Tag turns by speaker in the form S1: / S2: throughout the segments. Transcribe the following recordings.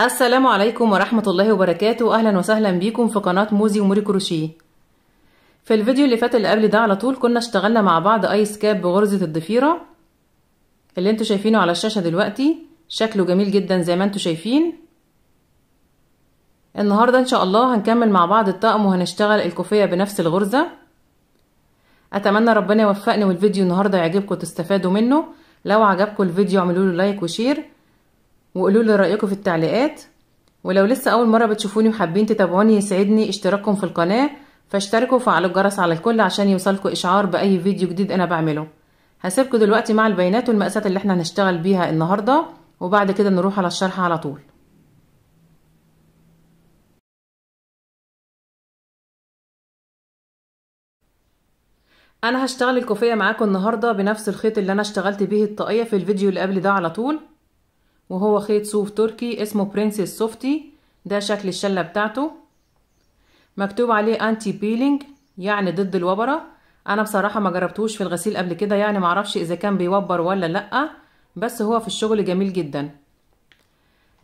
S1: السلام عليكم ورحمة الله وبركاته أهلا وسهلا بيكم في قناة موزي وموري كروشيه في الفيديو اللي فات اللي قبل ده على طول كنا اشتغلنا مع بعض ايس كاب بغرزة الضفيرة اللي انتوا شايفينه على الشاشة دلوقتي شكله جميل جدا زي ما انتوا شايفين النهاردة ان شاء الله هنكمل مع بعض الطقم وهنشتغل الكوفية بنفس الغرزة اتمنى ربنا يوفقني والفيديو النهاردة يعجبكم تستفادوا منه لو عجبكم الفيديو اعملوا له لايك وشير وقولوا لي رايكم في التعليقات ولو لسه اول مره بتشوفوني وحابين تتابعوني يسعدني اشتراككم في القناه فاشتركوا وفعلوا الجرس على الكل عشان يوصلكوا اشعار باي فيديو جديد انا بعمله هسيبكم دلوقتي مع البيانات والمقاسات اللي احنا هنشتغل بيها النهارده وبعد كده نروح على الشرح على طول انا هشتغل الكوفيه معاكم النهارده بنفس الخيط اللي انا اشتغلت بيه الطاقيه في الفيديو اللي قبل ده على طول وهو خيط صوف تركي اسمه برنسس سوفتي ده شكل الشلة بتاعته مكتوب عليه انتي بيلينج يعني ضد الوبرة انا بصراحة ما جربتوش في الغسيل قبل كده يعني معرفش اذا كان بيوبر ولا لأ بس هو في الشغل جميل جدا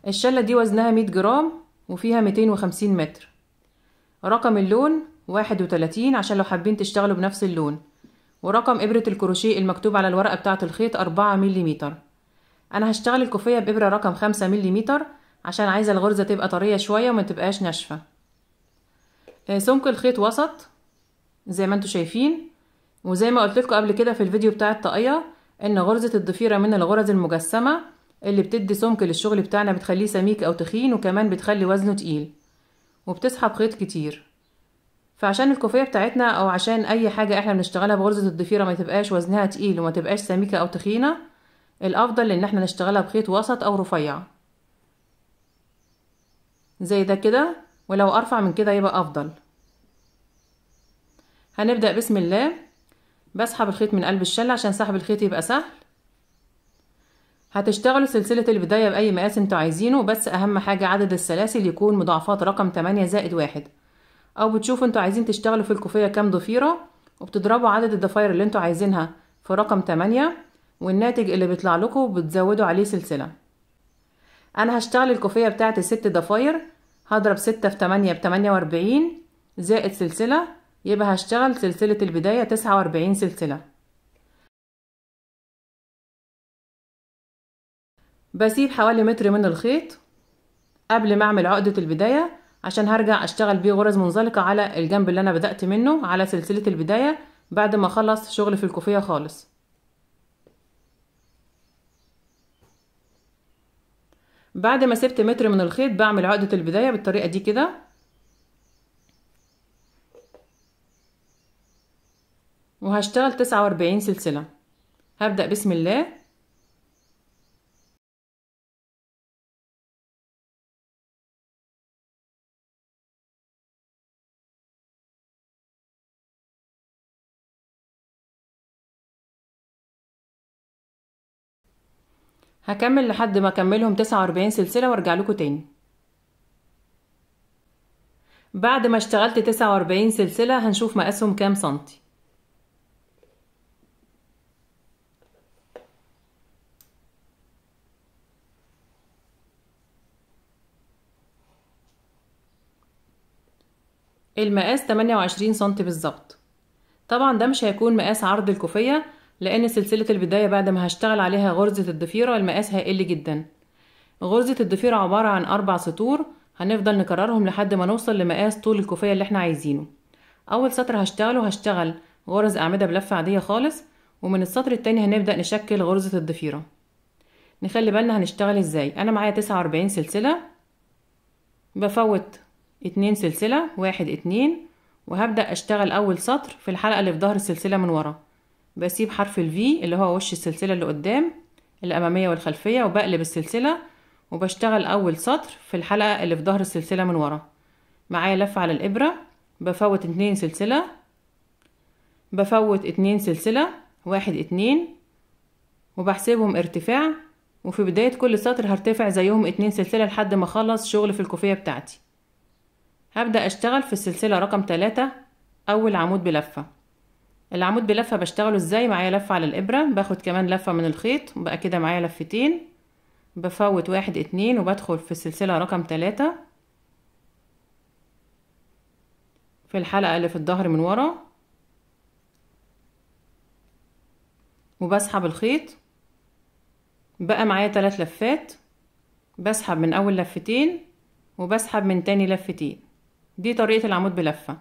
S1: الشلة دي وزنها 100 جرام وفيها 250 متر رقم اللون 31 عشان لو حابين تشتغلوا بنفس اللون ورقم إبرة الكروشيه المكتوب على الورقة بتاعة الخيط 4 ملم انا هشتغل الكوفيه بابره رقم خمسة ملم عشان عايزه الغرزه تبقى طريه شويه وما تبقاش ناشفه آه، سمك الخيط وسط زي ما انتم شايفين وزي ما قلت لكم قبل كده في الفيديو بتاع الطاقيه ان غرزه الضفيره من الغرز المجسمه اللي بتدي سمك للشغل بتاعنا بتخليه سميك او تخين وكمان بتخلي وزنه تقيل وبتسحب خيط كتير فعشان الكوفيه بتاعتنا او عشان اي حاجه احنا بنشتغلها بغرزه الضفيره ما تبقاش وزنها تقيل وما تبقاش سميكه او تخينه الأفضل إن احنا نشتغلها بخيط وسط أو رفيع زي ده كده ولو أرفع من كده يبقى أفضل هنبدأ بسم الله بسحب الخيط من قلب الشلة عشان سحب الخيط يبقى سهل هتشتغلوا سلسلة البداية بأي مقاس انتوا عايزينه بس أهم حاجة عدد السلاسل يكون مضاعفات رقم 8 زائد واحد أو بتشوفوا انتوا عايزين تشتغلوا في الكوفية كام ضفيرة وبتضربوا عدد الضفاير اللي انتوا عايزينها في رقم 8 والناتج اللي بيطلع لكم بتزودوا عليه سلسلة انا هشتغل الكوفية بتاعت الست ضفاير هضرب ستة في تمانية بتمانية واربعين زائد سلسلة يبقى هشتغل سلسلة البداية تسعة واربعين سلسلة بسيب حوالي متر من الخيط قبل ما اعمل عقدة البداية عشان هرجع اشتغل بيه غرز منزلقة على الجنب اللي انا بدأت منه على سلسلة البداية بعد ما اخلص شغل في الكوفية خالص بعد ما سبت متر من الخيط بعمل عقدة البداية بالطريقة دي كده وهشتغل تسعة واربعين سلسلة هبدأ بسم الله هكمل لحد ما اكملهم 49 سلسله وارجع لكم تاني بعد ما اشتغلت 49 سلسله هنشوف مقاسهم كام سنتي المقاس 28 سنتي بالظبط طبعا ده مش هيكون مقاس عرض الكوفيه لأن سلسلة البداية بعد ما هشتغل عليها غرزة الضفيرة المقاس هيقل جدا غرزة الضفيرة عبارة عن أربع سطور هنفضل نكررهم لحد ما نوصل لمقاس طول الكوفية اللي احنا عايزينه أول سطر هشتغله هشتغل غرز أعمدة بلفة عادية خالص ومن السطر التاني هنبدأ نشكل غرزة الضفيرة نخلي بالنا هنشتغل ازاي أنا معايا تسعة وأربعين سلسلة بفوت اتنين سلسلة واحد اتنين وهبدأ أشتغل أول سطر في الحلقة اللي في ظهر السلسلة من ورا بسيب حرف الفي اللي هو وش السلسلة اللي قدام الأمامية والخلفية وبقلب السلسلة وبشتغل أول سطر في الحلقة اللي في ظهر السلسلة من ورا معايا لفة على الإبرة بفوت اتنين سلسلة بفوت اتنين سلسلة واحد اتنين وبحسبهم ارتفاع وفي بداية كل سطر هرتفع زيهم اتنين سلسلة لحد ما اخلص شغل في الكوفية بتاعتي هبدأ اشتغل في السلسلة رقم تلاتة أول عمود بلفة العمود بلفة بشتغله ازاي معايا لفة على الإبرة باخد كمان لفة من الخيط بقى كده معايا لفتين بفوت واحد اتنين وبدخل في السلسلة رقم تلاتة في الحلقة اللي في الظهر من ورا وبسحب الخيط بقى معايا تلات لفات بسحب من أول لفتين وبسحب من تاني لفتين دي طريقة العمود بلفة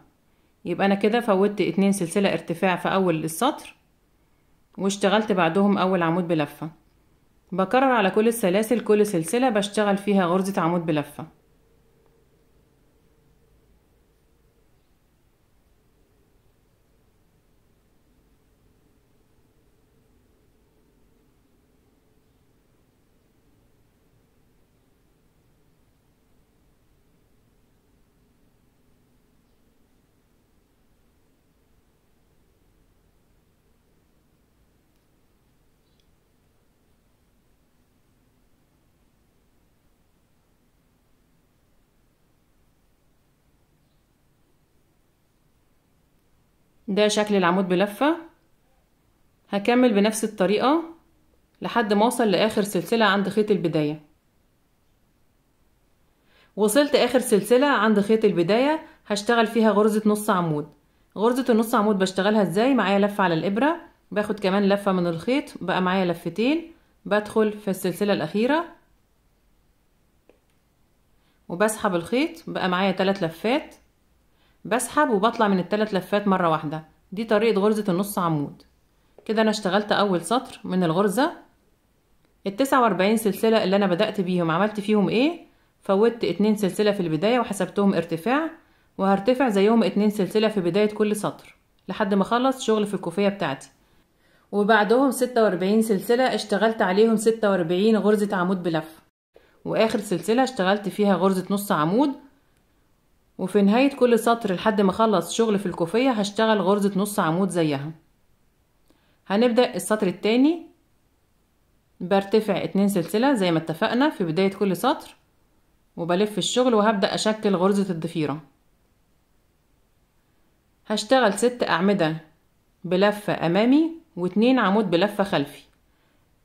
S1: يبقى أنا كده فوتت اتنين سلسلة ارتفاع في أول السطر واشتغلت بعدهم أول عمود بلفة بكرر على كل السلاسل كل سلسلة بشتغل فيها غرزة عمود بلفة ده شكل العمود بلفة هكمل بنفس الطريقة لحد ما اوصل لاخر سلسلة عند خيط البداية وصلت اخر سلسلة عند خيط البداية هشتغل فيها غرزة نص عمود غرزة النص عمود بشتغلها ازاي معايا لفة على الابرة باخد كمان لفة من الخيط بقى معايا لفتين بدخل في السلسلة الاخيرة وبسحب الخيط بقى معايا ثلاث لفات بسحب وبطلع من التلات لفات مرة واحدة دي طريقة غرزة النص عمود كده أنا اشتغلت أول سطر من الغرزة التسعة وأربعين سلسلة اللي أنا بدأت بيهم عملت فيهم إيه فوتت اتنين سلسلة في البداية وحسبتهم ارتفاع وهرتفع زيهم اتنين سلسلة في بداية كل سطر لحد ما أخلص شغل في الكوفية بتاعتي وبعدهم ستة وأربعين سلسلة اشتغلت عليهم ستة وأربعين غرزة عمود بلف وآخر سلسلة اشتغلت فيها غرزة نص عمود وفي نهاية كل سطر لحد ما اخلص شغل في الكوفية هشتغل غرزة نص عمود زيها هنبدأ السطر التاني برتفع اتنين سلسلة زي ما اتفقنا في بداية كل سطر وبلف الشغل وهبدأ أشكل غرزة الضفيرة هشتغل ست أعمدة بلفة أمامي واتنين عمود بلفة خلفي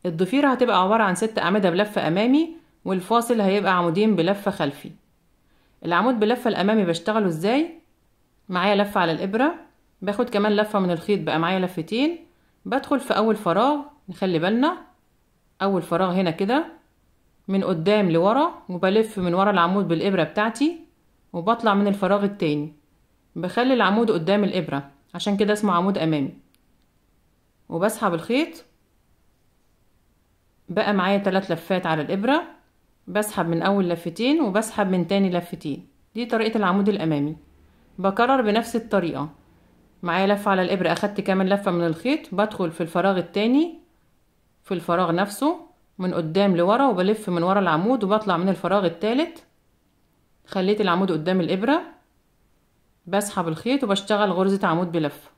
S1: الضفيرة هتبقى عبارة عن ست أعمدة بلفة أمامي والفاصل هيبقى عمودين بلفة خلفي العمود باللفة الأمامي بشتغله إزاي معايا لفة على الإبرة باخد كمان لفة من الخيط بقى معايا لفتين بدخل في أول فراغ نخلي بالنا أول فراغ هنا كده من قدام لورا وبلف من ورا العمود بالإبرة بتاعتي وبطلع من الفراغ التاني بخلي العمود قدام الإبرة عشان كده اسمه عمود أمامي وبسحب الخيط بقى معايا تلات لفات على الإبرة بسحب من اول لفتين وبسحب من تاني لفتين دي طريقة العمود الامامي بكرر بنفس الطريقة معايا لفة على الابرة اخدت كمان لفة من الخيط بدخل في الفراغ التاني في الفراغ نفسه من قدام لورا وبلف من ورا العمود وبطلع من الفراغ التالت خليت العمود قدام الابرة بسحب الخيط وبشتغل غرزة عمود بلفه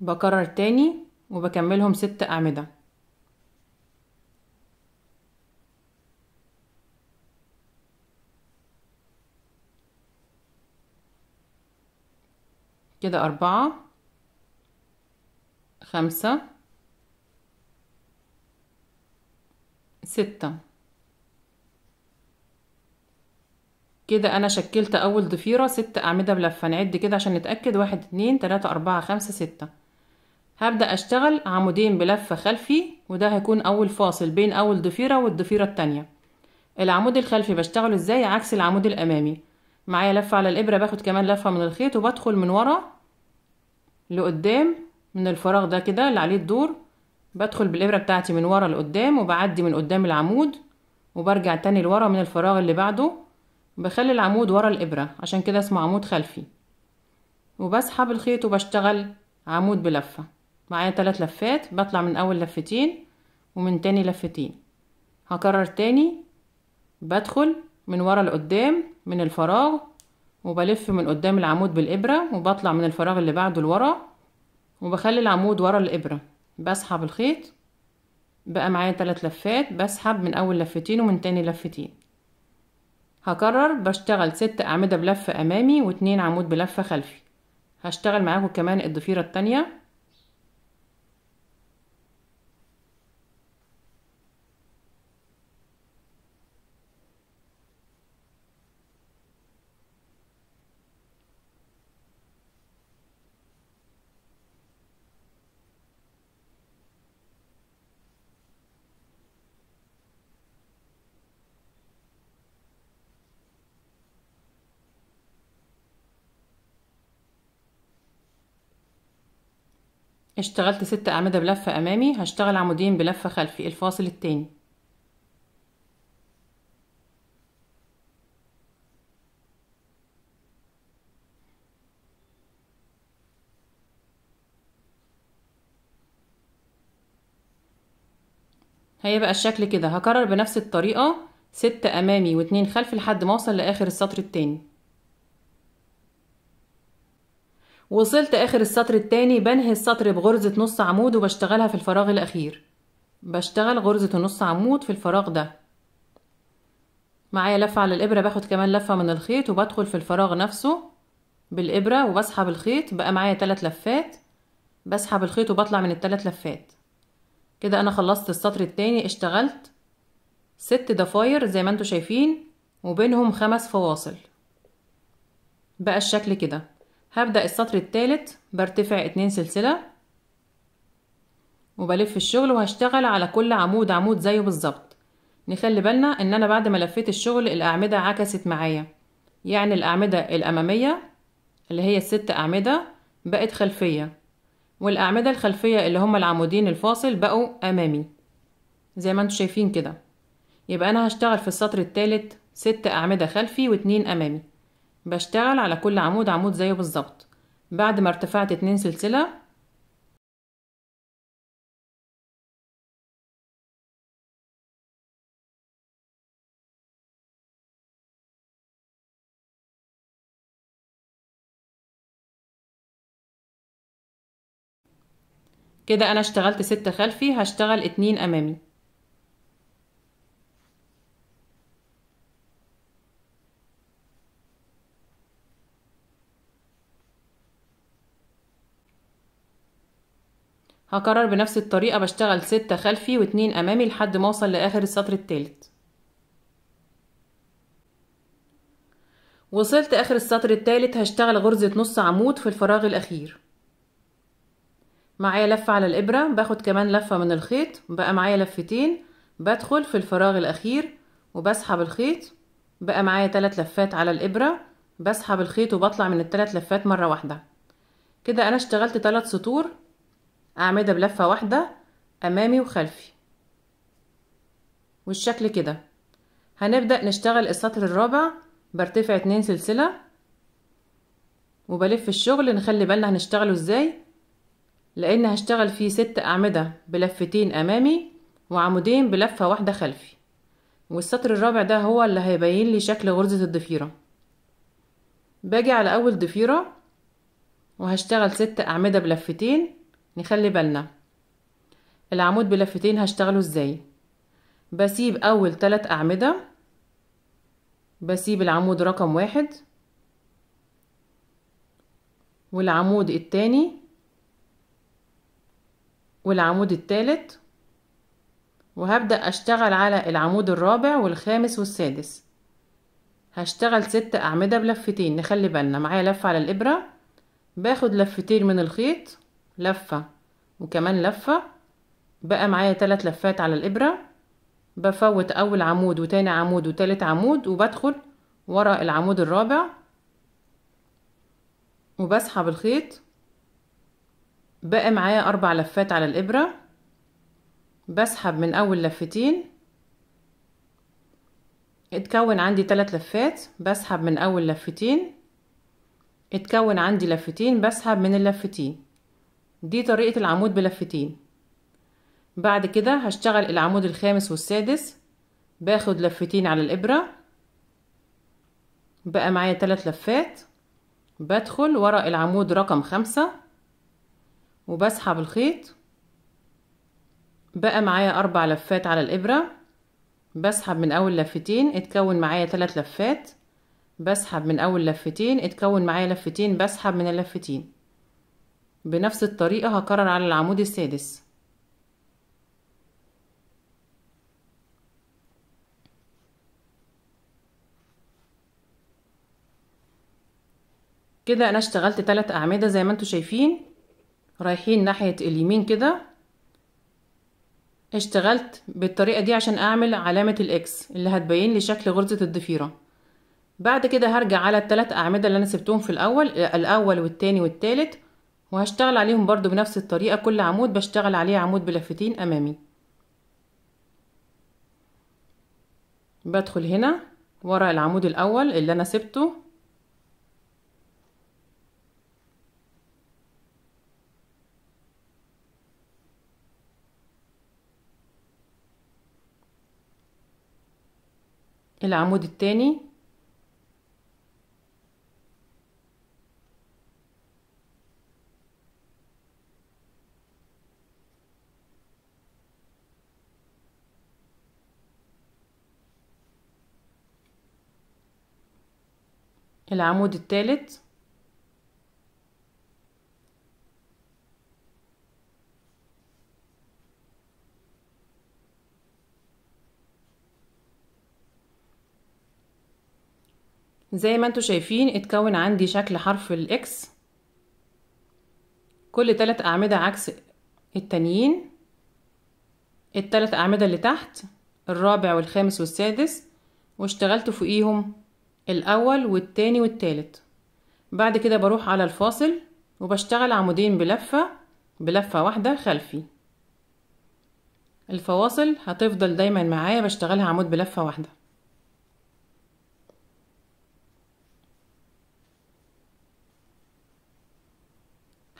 S1: بكرر تاني وبكملهم ست أعمدة كده أربعة خمسة ستة كده أنا شكلت أول ضفيرة ست أعمدة بلفة نعد كده عشان نتأكد واحد اتنين تلاتة أربعة خمسة ستة هبدأ أشتغل عمودين بلفة خلفي وده هيكون أول فاصل بين أول ضفيرة والضفيرة التانية العمود الخلفي بشتغله إزاي عكس العمود الأمامي معايا لفة على الإبرة باخد كمان لفة من الخيط وبدخل من ورا لقدام من الفراغ ده كده اللي عليه الدور بدخل بالإبرة بتاعتي من ورا لقدام وبعدي من قدام العمود وبرجع تاني لورا من الفراغ اللي بعده بخلي العمود ورا الإبرة عشان كده اسمه عمود خلفي وبسحب الخيط وبشتغل عمود بلفه معايا ثلاث لفات بطلع من اول لفتين ومن تاني لفتين هكرر تاني بدخل من ورا لقدام من الفراغ وبلف من قدام العمود بالابره وبطلع من الفراغ اللي بعده لورا وبخلي العمود ورا الابره بسحب الخيط بقى معايا ثلاث لفات بسحب من اول لفتين ومن تاني لفتين هكرر بشتغل ست اعمده بلفه امامي واتنين عمود بلفه خلفي هشتغل معاكم كمان الضفيره التانيه اشتغلت ست أعمدة بلفة أمامي هشتغل عمودين بلفة خلفي الفاصل التاني هيبقى الشكل كده هكرر بنفس الطريقة ستة أمامي واتنين خلفي لحد ما أوصل لآخر السطر التاني وصلت آخر السطر التاني بنهي السطر بغرزة نص عمود وبشتغلها في الفراغ الأخير بشتغل غرزة نص عمود في الفراغ ده معايا لفة على الإبرة باخد كمان لفة من الخيط وبدخل في الفراغ نفسه بالإبرة وبسحب الخيط بقى معايا تلات لفات بسحب الخيط وبطلع من التلات لفات كده أنا خلصت السطر التاني اشتغلت ست ضفاير زي ما انتوا شايفين وبينهم خمس فواصل بقى الشكل كده هبدأ السطر الثالث برتفع اتنين سلسلة وبلف الشغل وهشتغل على كل عمود عمود زيه بالظبط نخلي بالنا ان انا بعد ما لفيت الشغل الاعمدة عكست معايا يعني الاعمدة الامامية اللي هي الست اعمدة بقت خلفية والاعمدة الخلفية اللي هما العمودين الفاصل بقوا امامي زي ما انتم شايفين كده يبقى انا هشتغل في السطر الثالث ست اعمدة خلفي واتنين امامي بشتغل على كل عمود عمود زيه بالظبط بعد ما ارتفعت اتنين سلسلة كده انا اشتغلت ست خلفي هشتغل اتنين امامي هكرر بنفس الطريقة بشتغل ستة خلفي واتنين أمامي لحد ما أوصل لآخر السطر التالت وصلت آخر السطر التالت هشتغل غرزة نص عمود في الفراغ الأخير معايا لفة على الإبرة باخد كمان لفة من الخيط بقى معايا لفتين بدخل في الفراغ الأخير وبسحب الخيط بقى معايا تلات لفات على الإبرة بسحب الخيط وبطلع من التلات لفات مرة واحدة كده أنا اشتغلت تلات سطور اعمدها بلفة واحدة امامي وخلفي والشكل كده هنبدأ نشتغل السطر الرابع برتفع اتنين سلسلة وبلف الشغل نخلي بالنا هنشتغله ازاي لان هشتغل فيه ست اعمدة بلفتين امامي وعمودين بلفة واحدة خلفي والسطر الرابع ده هو اللي هيبين لي شكل غرزة الضفيرة باجي على اول ضفيرة وهشتغل ست اعمدة بلفتين نخلي بالنا العمود بلفتين هشتغله ازاي بسيب اول تلات اعمدة بسيب العمود رقم واحد والعمود التاني والعمود التالت وهبدأ أشتغل على العمود الرابع والخامس والسادس هشتغل ست أعمدة بلفتين نخلي بالنا معايا لفة على الإبرة باخد لفتين من الخيط لفة وكمان لفة بقى معايا تلات لفات على الإبرة بفوت أول عمود وتاني عمود وتالت عمود وبدخل ورا العمود الرابع وبسحب الخيط بقى معايا أربع لفات على الإبرة بسحب من أول لفتين اتكون عندي تلات لفات بسحب من أول لفتين اتكون عندي لفتين بسحب من اللفتين دي طريقة العمود بلفتين بعد كده هشتغل العمود الخامس والسادس باخد لفتين على الإبرة بقى معايا تلات لفات بدخل ورا العمود رقم خمسة وبسحب الخيط بقى معايا أربع لفات على الإبرة بسحب من أول لفتين اتكون معايا تلات لفات بسحب من أول لفتين اتكون معايا لفتين بسحب من اللفتين بنفس الطريقة هكرر على العمود السادس كده انا اشتغلت تلات اعمدة زي ما انتوا شايفين رايحين ناحية اليمين كده اشتغلت بالطريقة دي عشان اعمل علامة الاكس اللي هتبين لي شكل غرزة الضفيرة بعد كده هرجع على التلات اعمدة اللي انا سبتهم في الاول الاول والتاني والتالت وهشتغل عليهم برضو بنفس الطريقة كل عمود بشتغل عليه عمود بلفتين أمامي بدخل هنا ورا العمود الأول اللي أنا سبته العمود التاني العمود الثالث زي ما انتوا شايفين اتكون عندي شكل حرف الاكس كل تلات اعمدة عكس التانيين التلات اعمدة اللي تحت الرابع والخامس والسادس واشتغلت فوقيهم الأول والتاني والتالت بعد كده بروح على الفاصل وبشتغل عمودين بلفة بلفة واحدة خلفي الفواصل هتفضل دايما معايا بشتغلها عمود بلفة واحدة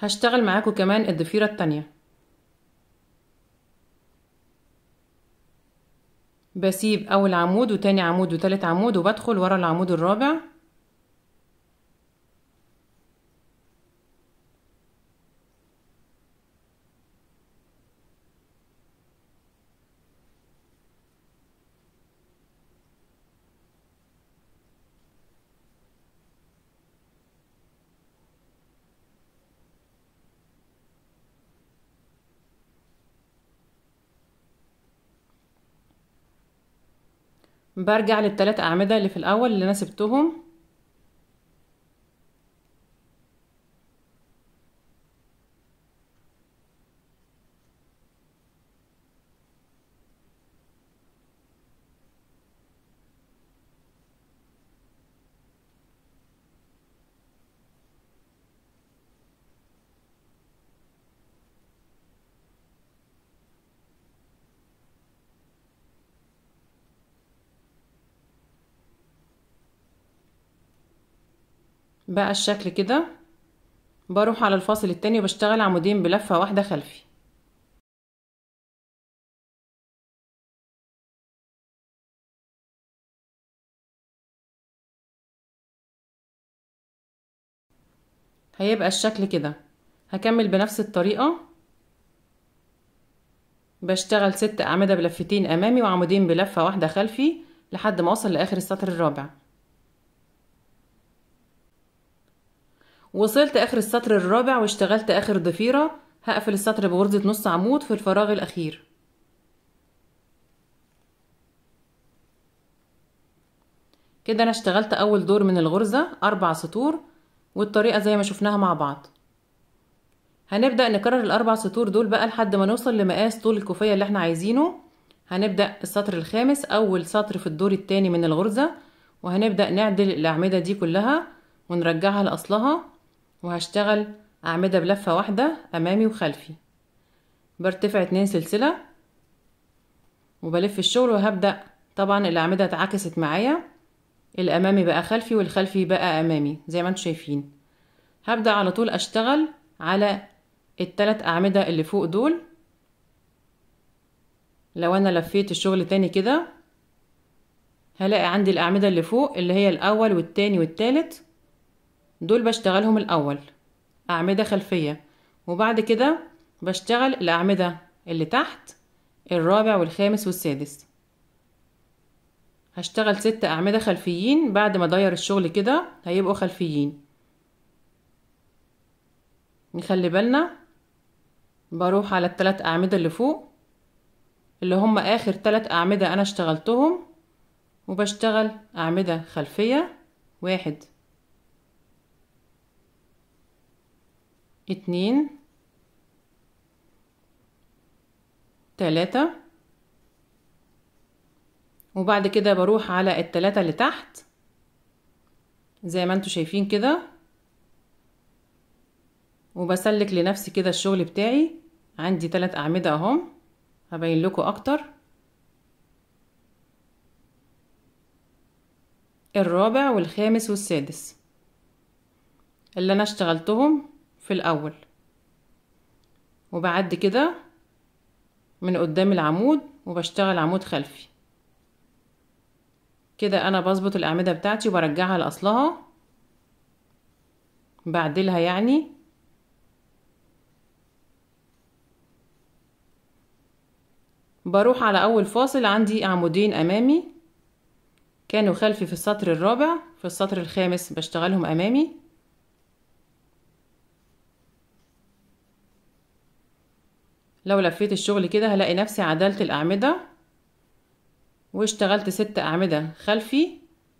S1: هشتغل معاكم كمان الضفيرة التانية بسيب اول عمود وتاني عمود وتالت عمود وبدخل ورا العمود الرابع برجع للثلاث أعمدة اللي في الأول اللي أنا سبتهم بقى الشكل كده بروح على الفاصل التاني وبشتغل عمودين بلفة واحدة خلفي هيبقى الشكل كده هكمل بنفس الطريقة بشتغل ست أعمدة بلفتين أمامي وعمودين بلفة واحدة خلفي لحد ما أوصل لآخر السطر الرابع وصلت اخر السطر الرابع واشتغلت اخر ضفيرة هقفل السطر بغرزة نص عمود في الفراغ الاخير كده انا اشتغلت اول دور من الغرزة اربع سطور والطريقة زي ما شفناها مع بعض هنبدأ نكرر الاربع سطور دول بقى لحد ما نوصل لمقاس طول الكوفية اللي احنا عايزينه هنبدأ السطر الخامس اول سطر في الدور التاني من الغرزة وهنبدأ نعدل الاعمدة دي كلها ونرجعها لأصلها وهشتغل أعمدة بلفة واحدة أمامي وخلفي برتفع اتنين سلسلة وبلف الشغل وهبدأ طبعا الأعمدة اتعكست معايا الأمامي بقى خلفي والخلفي بقى أمامي زي ما انتم شايفين هبدأ على طول أشتغل على التلات أعمدة اللي فوق دول لو أنا لفيت الشغل تاني كده هلاقي عندي الأعمدة اللي فوق اللي هي الأول والتاني والتالت دول بشتغلهم الأول أعمدة خلفية وبعد كده بشتغل الأعمدة اللي تحت الرابع والخامس والسادس هشتغل ست أعمدة خلفيين بعد ما ضير الشغل كده هيبقوا خلفيين نخلي بالنا بروح على التلات أعمدة اللي فوق اللي هم آخر تلات أعمدة أنا اشتغلتهم وبشتغل أعمدة خلفية واحد اتنين تلاتة وبعد كده بروح على التلاتة اللي تحت زي ما انتوا شايفين كده وبسلك لنفسي كده الشغل بتاعي عندي تلات اعمدة اهم هبين لكم اكتر الرابع والخامس والسادس اللي انا اشتغلتهم في الأول وبعد كده من قدام العمود وبشتغل عمود خلفي كده أنا بظبط الأعمدة بتاعتي وبرجعها لأصلها بعدلها يعني بروح على أول فاصل عندي عمودين أمامي كانوا خلفي في السطر الرابع في السطر الخامس بشتغلهم أمامي لو لفيت الشغل كده هلاقي نفسي عدلت الأعمدة واشتغلت ست أعمدة خلفي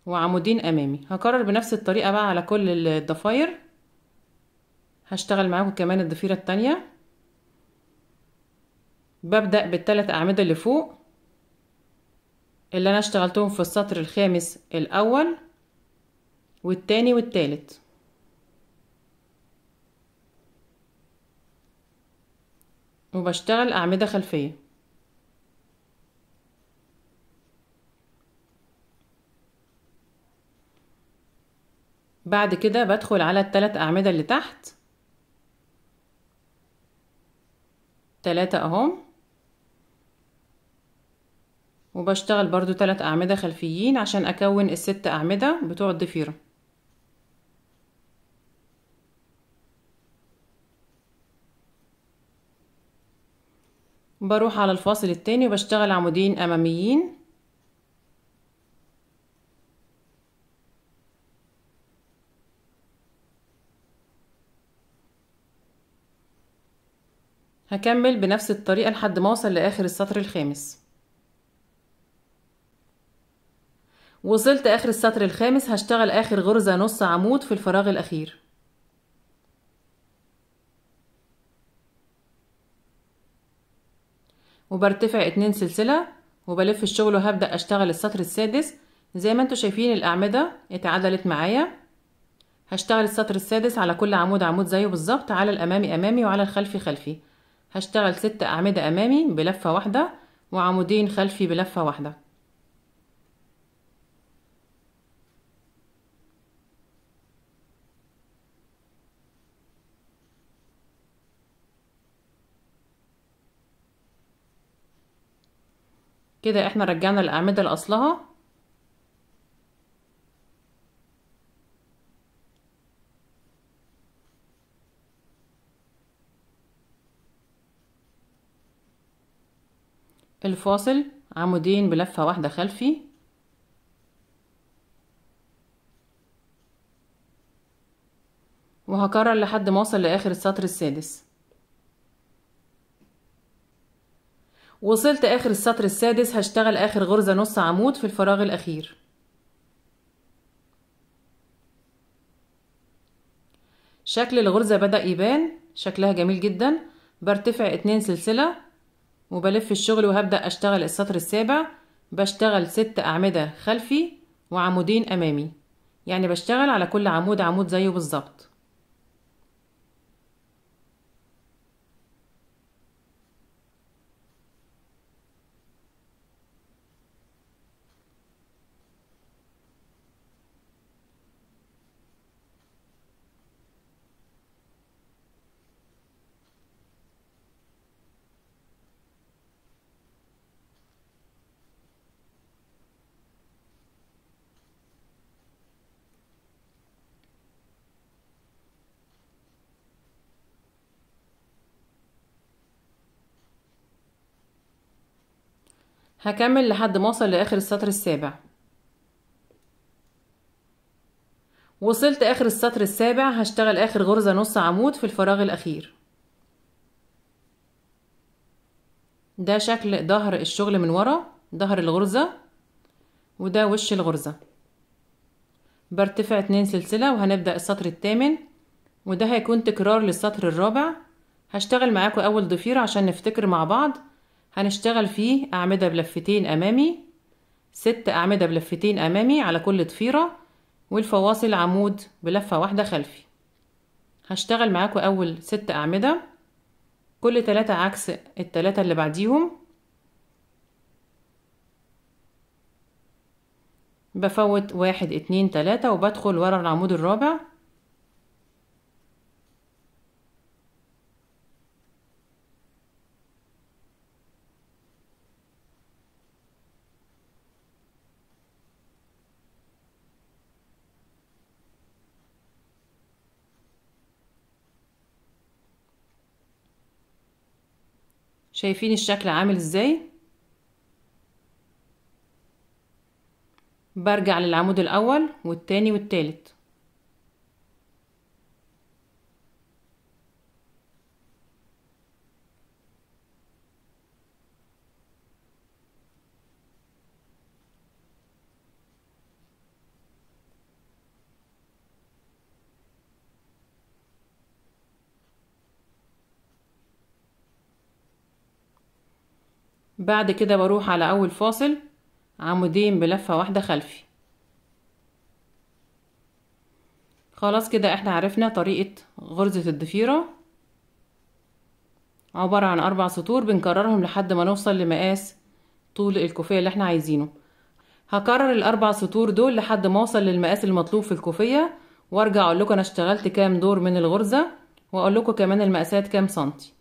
S1: وعمودين أمامي هكرر بنفس الطريقة بقى على كل الضفاير هشتغل معاكم كمان الضفيرة التانية ببدأ بالتلات أعمدة اللي فوق اللي أنا اشتغلتهم في السطر الخامس الأول والتاني والتالت وبشتغل أعمدة خلفية بعد كده بدخل على التلات أعمدة اللي تحت تلاتة أهم وبشتغل برضو تلات أعمدة خلفيين عشان أكون الست أعمدة بتوع الضفيره بروح على الفاصل التاني وبشتغل عمودين اماميين هكمل بنفس الطريقة لحد ما اوصل لاخر السطر الخامس وصلت اخر السطر الخامس هشتغل اخر غرزة نص عمود في الفراغ الاخير وبرتفع اتنين سلسلة وبلف الشغل وهبدأ أشتغل السطر السادس زي ما انتوا شايفين الأعمدة اتعدلت معايا هشتغل السطر السادس على كل عمود عمود زيه بالظبط على الأمامي أمامي وعلى الخلفي خلفي هشتغل ست أعمدة أمامي بلفة واحدة وعمودين خلفي بلفة واحدة كده احنا رجعنا الأعمدة لأصلها الفاصل عمودين بلفة واحدة خلفي وهكرر لحد ما اوصل لاخر السطر السادس وصلت آخر السطر السادس هشتغل آخر غرزة نص عمود في الفراغ الأخير شكل الغرزة بدأ يبان شكلها جميل جدا برتفع اتنين سلسلة وبلف الشغل وهبدأ أشتغل السطر السابع بشتغل ست أعمدة خلفي وعمودين أمامي يعني بشتغل على كل عمود عمود زيه بالظبط هكمل لحد ما اوصل لاخر السطر السابع وصلت اخر السطر السابع هشتغل اخر غرزة نص عمود في الفراغ الاخير ده شكل ظهر الشغل من ورا ظهر الغرزة وده وش الغرزة برتفع اتنين سلسلة وهنبدأ السطر التامن وده هيكون تكرار للسطر الرابع هشتغل معاكم اول ضفيرة عشان نفتكر مع بعض هنشتغل فيه أعمدة بلفتين أمامي ست أعمدة بلفتين أمامي على كل ضفيرة والفواصل عمود بلفة واحدة خلفي هشتغل معاكم أول ست أعمدة كل تلاتة عكس التلاتة اللي بعديهم بفوت واحد اتنين تلاتة وبدخل ورا العمود الرابع شايفين الشكل عامل ازاي برجع للعمود الاول والتاني والتالت بعد كده بروح على اول فاصل عمودين بلفة واحدة خلفي خلاص كده احنا عرفنا طريقة غرزة الضفيرة عبارة عن اربع سطور بنكررهم لحد ما نوصل لمقاس طول الكوفية اللي احنا عايزينه هكرر الاربع سطور دول لحد ما اوصل للمقاس المطلوب في الكوفية وارجع اقول لكم انا اشتغلت كام دور من الغرزة واقول لكم كمان المقاسات كام سنتي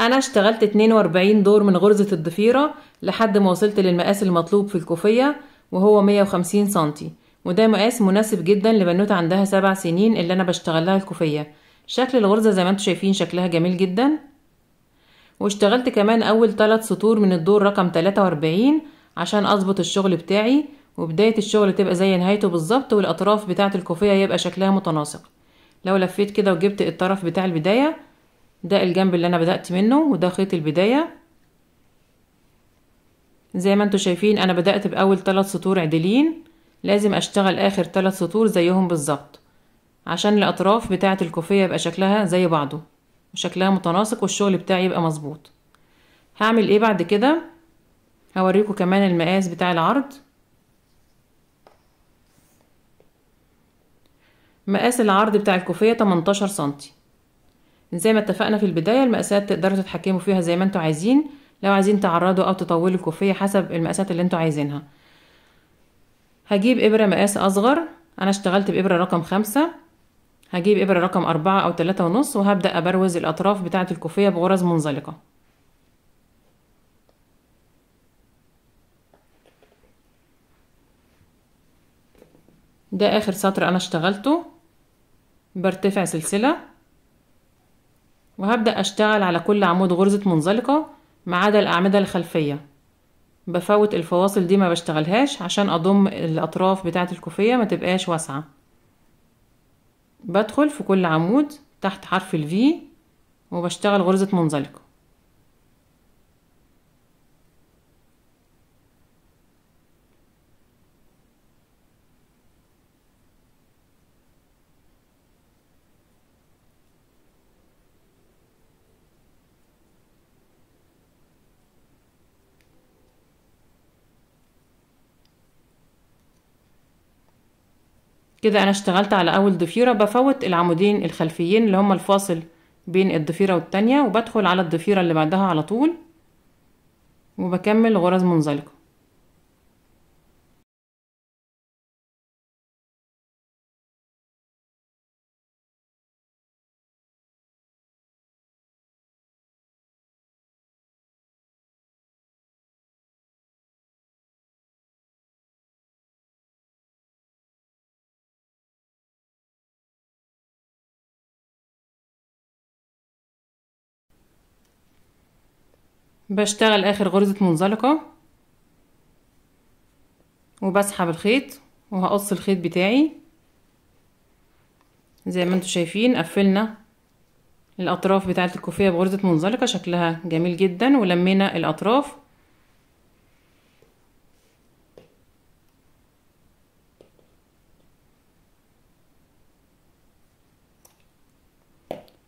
S1: انا اشتغلت 42 دور من غرزة الضفيرة لحد ما وصلت للمقاس المطلوب في الكوفية وهو 150 سنتي وده مقاس مناسب جدا لبنوتة عندها سبع سنين اللي انا بشتغل لها الكوفية شكل الغرزة زي ما انتم شايفين شكلها جميل جدا واشتغلت كمان اول 3 سطور من الدور رقم 43 عشان اظبط الشغل بتاعي وبداية الشغل تبقى زي نهايته بالظبط والاطراف بتاعة الكوفية يبقى شكلها متناسق لو لفيت كده وجبت الطرف بتاع البداية ده الجنب اللي انا بدأت منه وده خيط البداية زي ما انتوا شايفين انا بدأت باول ثلاث سطور عدلين لازم اشتغل اخر ثلاث سطور زيهم بالظبط عشان الاطراف بتاعة الكوفية يبقى شكلها زي بعضه وشكلها متناسق والشغل بتاعي يبقى مظبوط هعمل ايه بعد كده هوريكم كمان المقاس بتاع العرض مقاس العرض بتاع الكوفية 18 سنتي زي ما اتفقنا في البداية المقاسات تقدروا تتحكموا فيها زي ما انتوا عايزين لو عايزين تعرضوا او تطولوا الكوفية حسب المقاسات اللي انتوا عايزينها هجيب ابرة مقاس اصغر انا اشتغلت بابرة رقم خمسة هجيب ابرة رقم أربعة او تلاتة ونص وهبدأ ابروز الاطراف بتاعة الكوفية بغرز منزلقة ده اخر سطر انا اشتغلته برتفع سلسلة وهبدأ أشتغل على كل عمود غرزة منزلقة ما عدا الأعمدة الخلفية بفوت الفواصل دي ما بشتغلهاش عشان أضم الأطراف بتاعة الكوفية ما تبقاش واسعة بدخل في كل عمود تحت حرف الفي وبشتغل غرزة منزلقة كده انا اشتغلت على اول ضفيره بفوت العمودين الخلفيين اللي هما الفاصل بين الضفيره والتانية وبدخل على الضفيره اللي بعدها على طول وبكمل غرز منزلقه بشتغل اخر غرزة منزلقة وبسحب الخيط وهقص الخيط بتاعي زي ما انتم شايفين قفلنا الاطراف بتاعه الكوفيه بغرزه منزلقه شكلها جميل جدا ولمينا الاطراف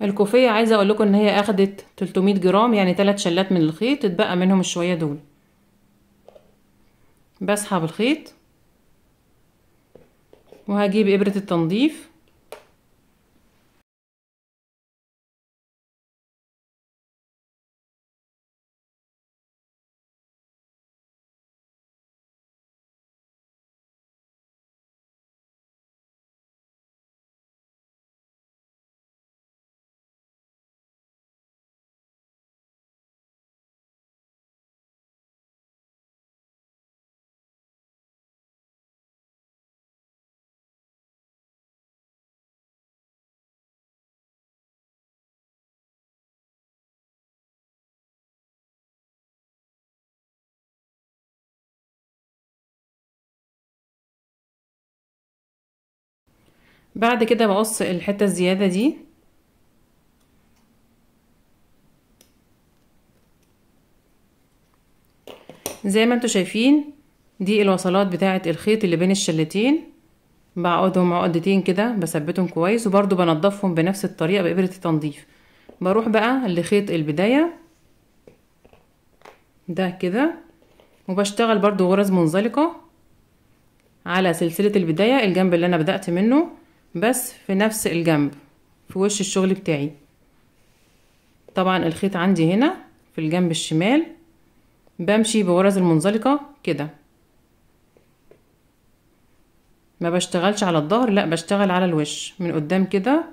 S1: الكوفية عايزة اقول لكم ان هي اخدت 300 جرام يعني ثلاث شلات من الخيط اتبقى منهم الشوية دول بسحب الخيط وهجيب ابرة التنظيف بعد كده بقص الحتة الزيادة دي زي ما انتوا شايفين دي الوصلات بتاعة الخيط اللي بين الشلتين بعقدهم عقدتين كده بثبتهم كويس وبرده بنضفهم بنفس الطريقة بإبرة التنظيف بروح بقى لخيط البداية ده كده وبشتغل برده غرز منزلقة على سلسلة البداية الجنب اللي أنا بدأت منه بس في نفس الجنب في وش الشغل بتاعي طبعا الخيط عندي هنا في الجنب الشمال بمشي بغرز المنزلقة كده ما بشتغلش على الظهر لا بشتغل على الوش من قدام كده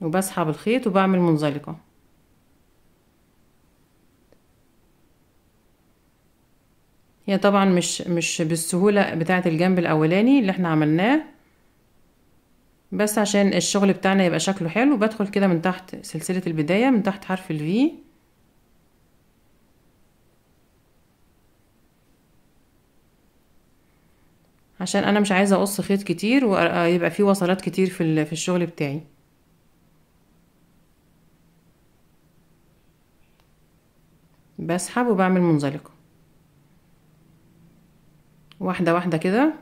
S1: وبسحب الخيط وبعمل منزلقة هي طبعا مش مش بالسهولة بتاعة الجنب الاولاني اللي احنا عملناه بس عشان الشغل بتاعنا يبقى شكله حلو بدخل كده من تحت سلسلة البداية من تحت حرف ال V عشان انا مش عايزة اقص خيط كتير ويبقى فيه وصلات كتير في في الشغل بتاعي بسحب وبعمل منزلقة واحدة واحدة كده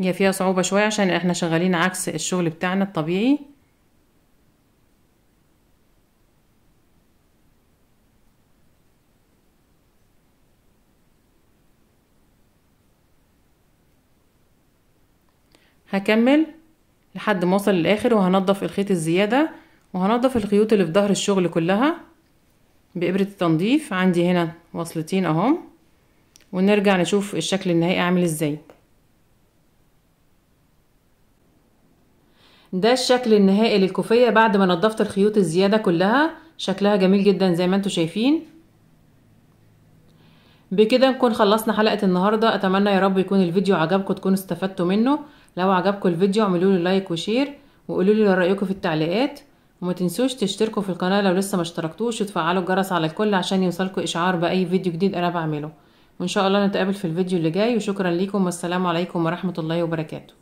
S1: هي فيها صعوبة شوية عشان احنا شغالين عكس الشغل بتاعنا الطبيعي هكمل لحد ما اوصل للاخر وهنضف الخيط الزيادة وهنضف الخيوط اللي في ظهر الشغل كلها بإبرة التنظيف عندي هنا وصلتين اهم ونرجع نشوف الشكل النهائي عامل ازاي ده الشكل النهائي للكوفية بعد ما نضفت الخيوط الزيادة كلها شكلها جميل جدا زي ما انتم شايفين بكده نكون خلصنا حلقة النهاردة اتمنى يا رب يكون الفيديو عجبكم تكونوا استفدتوا منه لو عجبكم الفيديو اعملوا له لايك وشير وقولوا لي رأيكم في التعليقات وما تنسوش تشتركوا في القناة لو لسه ما اشتركتوش وتفعلوا الجرس على الكل عشان يوصلكوا اشعار بأي فيديو جديد انا بعمله وان شاء الله نتقابل في الفيديو اللي جاي وشكرا لكم والسلام عليكم ورحمة الله وبركاته